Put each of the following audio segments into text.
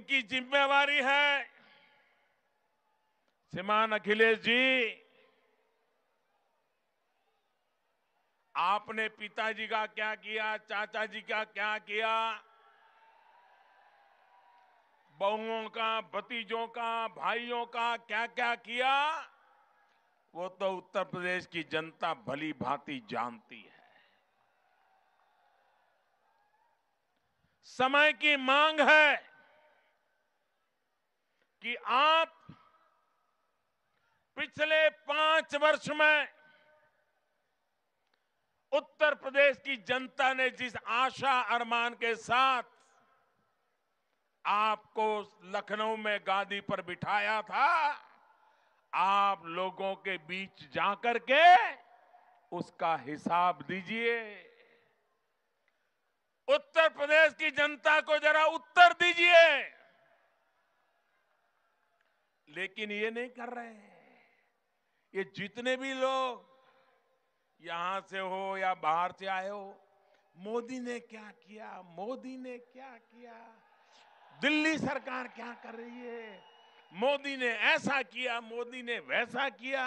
उनकी जिम्मेवारी है श्रीमान अखिलेश जी आपने पिताजी का क्या किया चाचा जी का क्या किया बहुओं का भतीजों का भाइयों का क्या क्या किया वो तो उत्तर प्रदेश की जनता भली भांति जानती है समय की मांग है कि आप पिछले पांच वर्ष में उत्तर प्रदेश की जनता ने जिस आशा अरमान के साथ आपको लखनऊ में गादी पर बिठाया था आप लोगों के बीच जाकर के उसका हिसाब दीजिए उत्तर प्रदेश की जनता को जरा उत्तर दीजिए लेकिन ये नहीं कर रहे ये जितने भी लोग यहां से हो या बाहर से आए हो मोदी ने क्या किया मोदी ने क्या किया दिल्ली सरकार क्या कर रही है मोदी ने ऐसा किया मोदी ने वैसा किया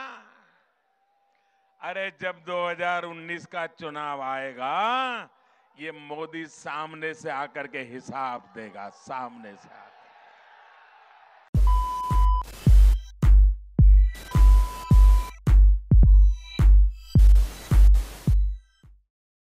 अरे जब 2019 का चुनाव आएगा ये मोदी सामने से आकर के हिसाब देगा सामने से आकर